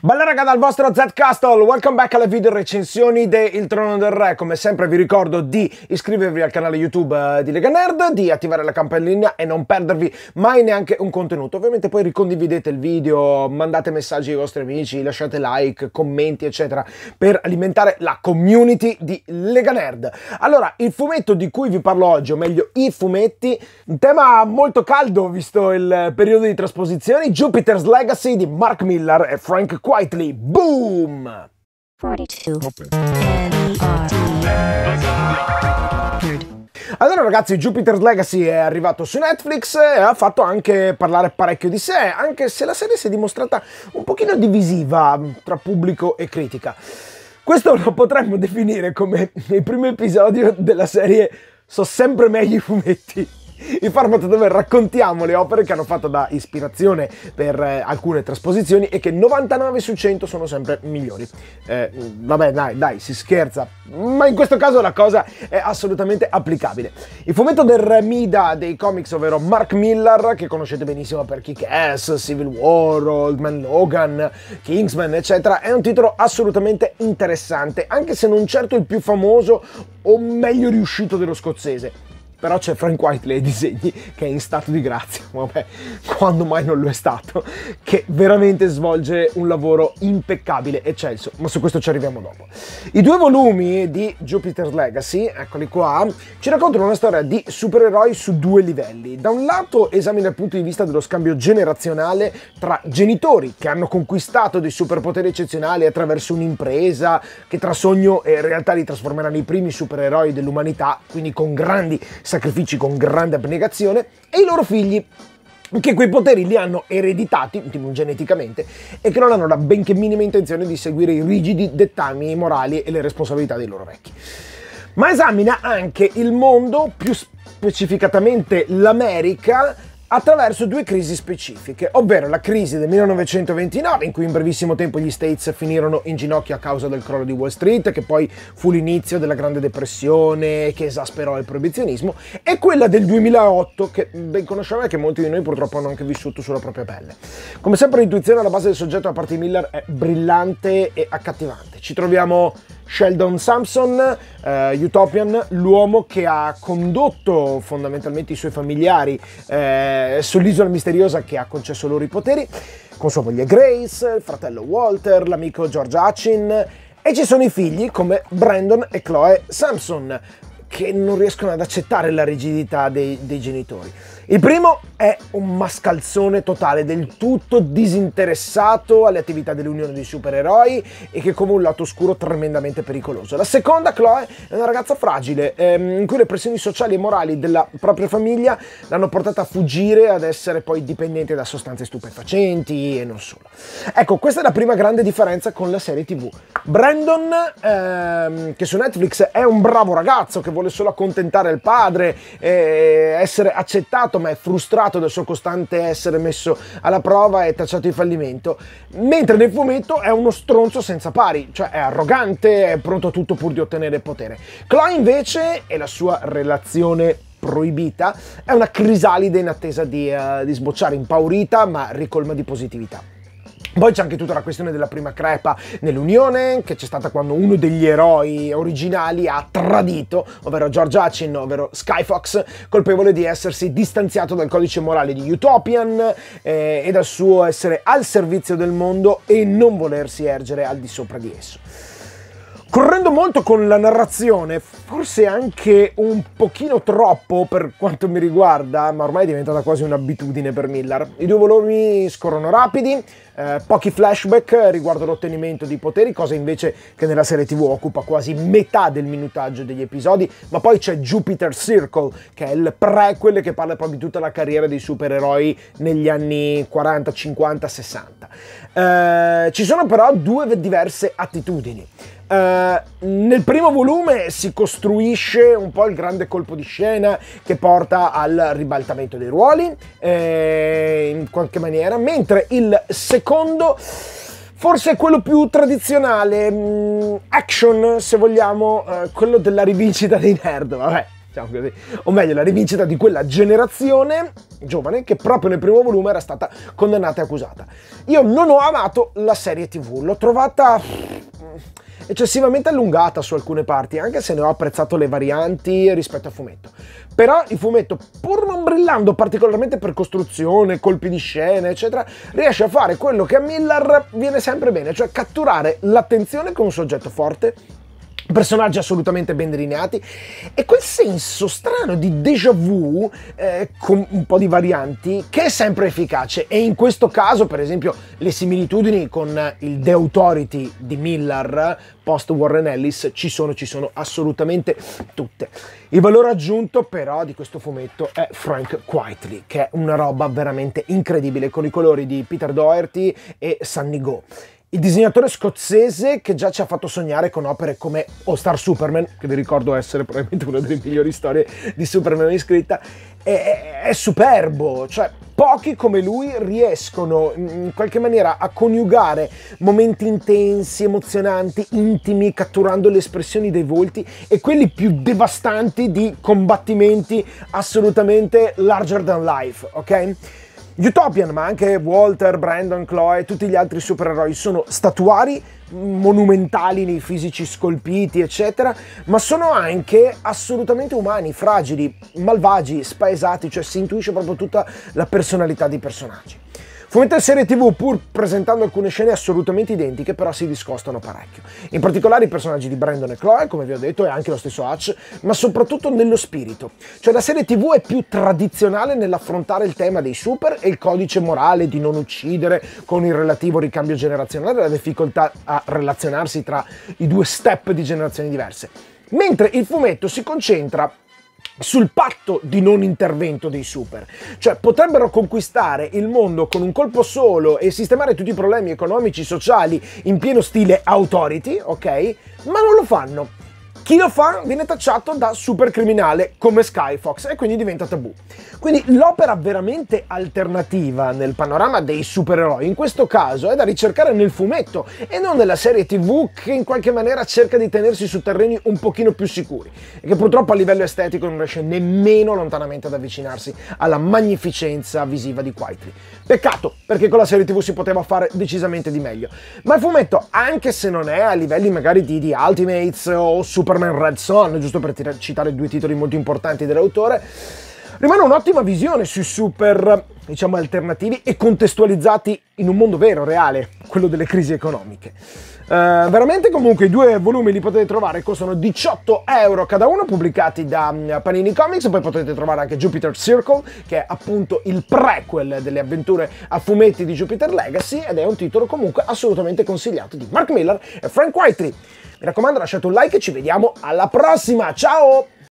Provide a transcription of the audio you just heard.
Bella raga dal vostro Zed Castle, welcome back alle video recensioni de Il Trono del Re. Come sempre vi ricordo di iscrivervi al canale YouTube eh, di Lega Nerd, di attivare la campanellina e non perdervi mai neanche un contenuto. Ovviamente poi ricondividete il video, mandate messaggi ai vostri amici, lasciate like, commenti eccetera per alimentare la community di Lega Nerd. Allora, il fumetto di cui vi parlo oggi, o meglio i fumetti, un tema molto caldo visto il eh, periodo di trasposizioni, Jupiter's Legacy di Mark Miller e Frank Quietly, boom! 42. Allora ragazzi, Jupiter's Legacy è arrivato su Netflix e ha fatto anche parlare parecchio di sé, anche se la serie si è dimostrata un pochino divisiva tra pubblico e critica. Questo lo potremmo definire come il primo episodio della serie So sempre meglio i fumetti il format dove raccontiamo le opere che hanno fatto da ispirazione per eh, alcune trasposizioni e che 99 su 100 sono sempre migliori. Eh, vabbè, dai, dai, si scherza, ma in questo caso la cosa è assolutamente applicabile. Il fumetto del Remida dei comics, ovvero Mark Miller, che conoscete benissimo per Kick-Ass, Civil War, Old Man Logan, Kingsman, eccetera, è un titolo assolutamente interessante, anche se non certo il più famoso o meglio riuscito dello scozzese però c'è Frank Whiteley ai disegni che è in stato di grazia, vabbè, quando mai non lo è stato, che veramente svolge un lavoro impeccabile, eccelso, ma su questo ci arriviamo dopo. I due volumi di Jupiter's Legacy, eccoli qua, ci raccontano una storia di supereroi su due livelli. Da un lato esamina il punto di vista dello scambio generazionale tra genitori che hanno conquistato dei superpoteri eccezionali attraverso un'impresa che tra sogno e realtà li trasformeranno i primi supereroi dell'umanità, quindi con grandi sacrifici con grande abnegazione, e i loro figli che quei poteri li hanno ereditati geneticamente e che non hanno la benché minima intenzione di seguire i rigidi dettami morali e le responsabilità dei loro vecchi. Ma esamina anche il mondo, più specificatamente l'America, attraverso due crisi specifiche, ovvero la crisi del 1929 in cui in brevissimo tempo gli States finirono in ginocchio a causa del crollo di Wall Street, che poi fu l'inizio della Grande Depressione che esasperò il proibizionismo, e quella del 2008 che ben conosciamo e che molti di noi purtroppo hanno anche vissuto sulla propria pelle. Come sempre l'intuizione alla base del soggetto da parte di Miller è brillante e accattivante. Ci troviamo Sheldon Sampson, eh, Utopian, l'uomo che ha condotto fondamentalmente i suoi familiari eh, sull'isola misteriosa che ha concesso loro i poteri, con sua moglie Grace, il fratello Walter, l'amico George Hutchin e ci sono i figli come Brandon e Chloe Sampson, che non riescono ad accettare la rigidità dei, dei genitori. Il primo è un mascalzone totale, del tutto disinteressato alle attività dell'Unione dei Supereroi e che come un lato oscuro tremendamente pericoloso. La seconda, Chloe, è una ragazza fragile, ehm, in cui le pressioni sociali e morali della propria famiglia l'hanno portata a fuggire ad essere poi dipendente da sostanze stupefacenti e non solo. Ecco, questa è la prima grande differenza con la serie TV. Brandon, ehm, che su Netflix è un bravo ragazzo che vuole vuole solo accontentare il padre, eh, essere accettato, ma è frustrato del suo costante essere messo alla prova e tacciato di fallimento. Mentre nel fumetto è uno stronzo senza pari, cioè è arrogante, è pronto a tutto pur di ottenere potere. Chloe invece e la sua relazione proibita è una crisalide in attesa di, uh, di sbocciare, impaurita ma ricolma di positività. Poi c'è anche tutta la questione della prima crepa nell'Unione, che c'è stata quando uno degli eroi originali ha tradito, ovvero George Hutchin, ovvero Skyfox, colpevole di essersi distanziato dal codice morale di Utopian eh, e dal suo essere al servizio del mondo e non volersi ergere al di sopra di esso. Correndo molto con la narrazione, forse anche un pochino troppo per quanto mi riguarda, ma ormai è diventata quasi un'abitudine per Miller. I due volumi scorrono rapidi, eh, pochi flashback riguardo l'ottenimento di poteri, cosa invece che nella serie TV occupa quasi metà del minutaggio degli episodi, ma poi c'è Jupiter Circle, che è il prequel che parla proprio di tutta la carriera dei supereroi negli anni 40, 50, 60. Eh, ci sono però due diverse attitudini. Uh, nel primo volume si costruisce un po' il grande colpo di scena che porta al ribaltamento dei ruoli, eh, in qualche maniera, mentre il secondo secondo forse quello più tradizionale, mm, action se vogliamo, eh, quello della rivincita dei nerd, vabbè, diciamo così, o meglio la rivincita di quella generazione giovane che proprio nel primo volume era stata condannata e accusata. Io non ho amato la serie tv, l'ho trovata eccessivamente allungata su alcune parti, anche se ne ho apprezzato le varianti rispetto al fumetto. Però il fumetto, pur non brillando particolarmente per costruzione, colpi di scena, eccetera, riesce a fare quello che a Miller viene sempre bene, cioè catturare l'attenzione con un soggetto forte personaggi assolutamente ben delineati e quel senso strano di déjà vu eh, con un po' di varianti che è sempre efficace e in questo caso per esempio le similitudini con il The Authority di Miller post Warren Ellis ci sono, ci sono assolutamente tutte. Il valore aggiunto però di questo fumetto è Frank Quietly che è una roba veramente incredibile con i colori di Peter Doherty e Sunny Go il disegnatore scozzese che già ci ha fatto sognare con opere come All Star Superman, che vi ricordo essere probabilmente una delle migliori storie di Superman iscritta, è, è superbo, cioè pochi come lui riescono in qualche maniera a coniugare momenti intensi, emozionanti, intimi, catturando le espressioni dei volti e quelli più devastanti di combattimenti assolutamente larger than life, ok? Utopian, ma anche Walter, Brandon, Chloe, e tutti gli altri supereroi sono statuari monumentali nei fisici scolpiti, eccetera, ma sono anche assolutamente umani, fragili, malvagi, spaesati, cioè si intuisce proprio tutta la personalità dei personaggi. Fumetto e serie tv, pur presentando alcune scene assolutamente identiche, però si discostano parecchio. In particolare i personaggi di Brandon e Chloe, come vi ho detto, e anche lo stesso Hatch, ma soprattutto nello spirito. Cioè la serie tv è più tradizionale nell'affrontare il tema dei super e il codice morale di non uccidere con il relativo ricambio generazionale e la difficoltà a relazionarsi tra i due step di generazioni diverse mentre il fumetto si concentra sul patto di non intervento dei super. Cioè potrebbero conquistare il mondo con un colpo solo e sistemare tutti i problemi economici, sociali in pieno stile authority, ok? Ma non lo fanno chi lo fa viene tacciato da supercriminale come Skyfox e quindi diventa tabù. Quindi l'opera veramente alternativa nel panorama dei supereroi in questo caso è da ricercare nel fumetto e non nella serie tv che in qualche maniera cerca di tenersi su terreni un pochino più sicuri e che purtroppo a livello estetico non riesce nemmeno lontanamente ad avvicinarsi alla magnificenza visiva di Quietly. Peccato perché con la serie tv si poteva fare decisamente di meglio. Ma il fumetto anche se non è a livelli magari di, di Ultimates o Super Superman Red Son, giusto per citare due titoli molto importanti dell'autore. Rimane un'ottima visione sui super, diciamo, alternativi e contestualizzati in un mondo vero, reale, quello delle crisi economiche. Eh, veramente comunque i due volumi li potete trovare, costano 18 euro cada uno, pubblicati da mm, Panini Comics, poi potete trovare anche Jupiter Circle, che è appunto il prequel delle avventure a fumetti di Jupiter Legacy ed è un titolo comunque assolutamente consigliato di Mark Miller e Frank Whiteley. Mi raccomando lasciate un like e ci vediamo alla prossima, ciao!